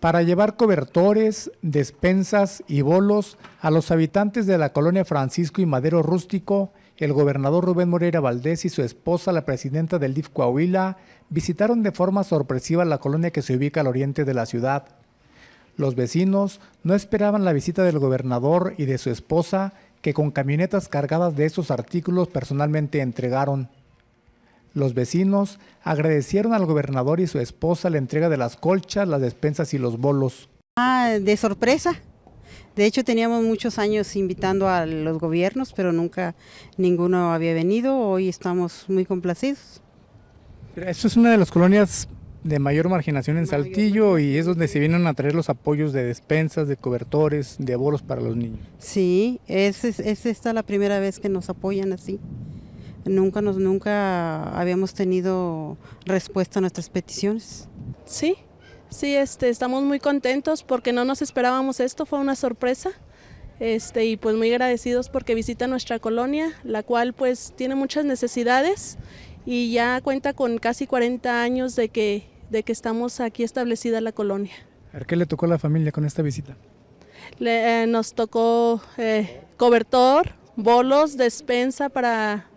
para llevar cobertores, despensas y bolos a los habitantes de la colonia Francisco y Madero Rústico, el gobernador Rubén Moreira Valdés y su esposa, la presidenta del DIF Coahuila, visitaron de forma sorpresiva la colonia que se ubica al oriente de la ciudad. Los vecinos no esperaban la visita del gobernador y de su esposa, que con camionetas cargadas de esos artículos personalmente entregaron. Los vecinos agradecieron al gobernador y su esposa la entrega de las colchas, las despensas y los bolos. Ah, de sorpresa. De hecho, teníamos muchos años invitando a los gobiernos, pero nunca ninguno había venido. Hoy estamos muy complacidos. Esto es una de las colonias de mayor marginación en Saltillo y es donde se vienen a traer los apoyos de despensas, de cobertores, de bolos para los niños. Sí, es, es esta la primera vez que nos apoyan así nunca, nos, nunca habíamos tenido respuesta a nuestras peticiones. Sí, sí, este, estamos muy contentos porque no nos esperábamos esto, fue una sorpresa. Este, y pues muy agradecidos porque visita nuestra colonia, la cual pues tiene muchas necesidades y ya cuenta con casi 40 años de que, de que estamos aquí establecida la colonia. ¿A qué le tocó a la familia con esta visita? Eh, nos tocó eh, cobertor, bolos, despensa para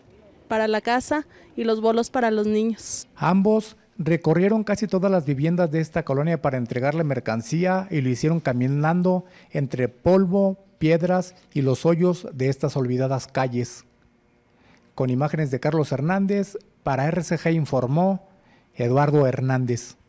para la casa y los bolos para los niños. Ambos recorrieron casi todas las viviendas de esta colonia para entregarle mercancía y lo hicieron caminando entre polvo, piedras y los hoyos de estas olvidadas calles. Con imágenes de Carlos Hernández, para RCG informó Eduardo Hernández.